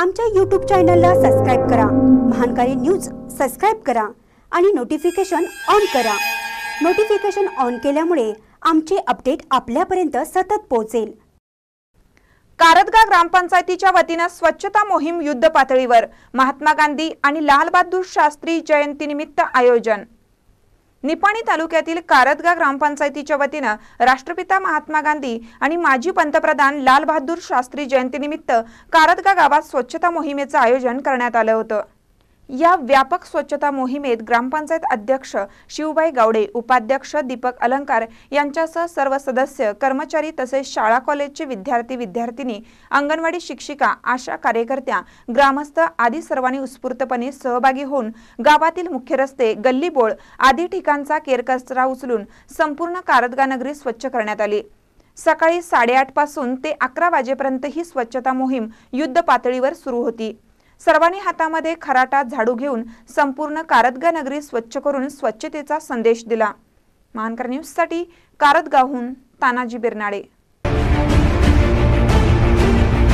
आमच्या यूट्यूब चॅनलला सबस्क्राईब करा महानकारी न्यूज सबस्क्राईब करा आणि नोटिफिकेशन ऑन करा नोटिफिकेशन ऑन केल्यामुळे आमचे अपडेट आपल्यापर्यंत सतत पोहोचेल कारदगा ग्रामपंचायतीच्या वतीनं स्वच्छता मोहीम युद्ध पातळीवर महात्मा गांधी आणि लालबहादूर शास्त्री जयंतीनिमित्त आयोजन निपाणी तालुक्यातील कारदगा ग्रामपंचायतीच्या वतीनं राष्ट्रपिता महात्मा गांधी आणि माजी पंतप्रधान लालबहादूर शास्त्री जयंतीनिमित्त कारदगा गावात स्वच्छता मोहिमेचं आयोजन करण्यात आलं होतं या व्यापक स्वच्छता मोहिमेत ग्रामपंचायत अध्यक्ष शिवबाई गावडे उपाध्यक्ष दीपक अलंकार यांच्यासह सर्व सदस्य कर्मचारी तसेच शाळा कॉलेजचे विद्यार्थी विद्यार्थिनी अंगणवाडी शिक्षिका आशा कार्यकर्त्या ग्रामस्थ आदी सर्वांनी उत्स्फूर्तपणे सहभागी होऊन गावातील मुख्य रस्ते गल्लीबोळ आदी ठिकाणचा केरकचरा उचलून संपूर्ण कारदगा नगरी स्वच्छ करण्यात आली सकाळी साडेआठ पासून ते अकरा वाजेपर्यंत ही स्वच्छता मोहीम युद्ध पातळीवर सुरू होती सर्वांनी हातामध्ये खराटा झाडू घेऊन संपूर्ण कारदगा नगरी स्वच्छ करून स्वच्छतेचा संदेश दिला महानकर न्यूजसाठी कारदगाहून तानाजी बिरनाळे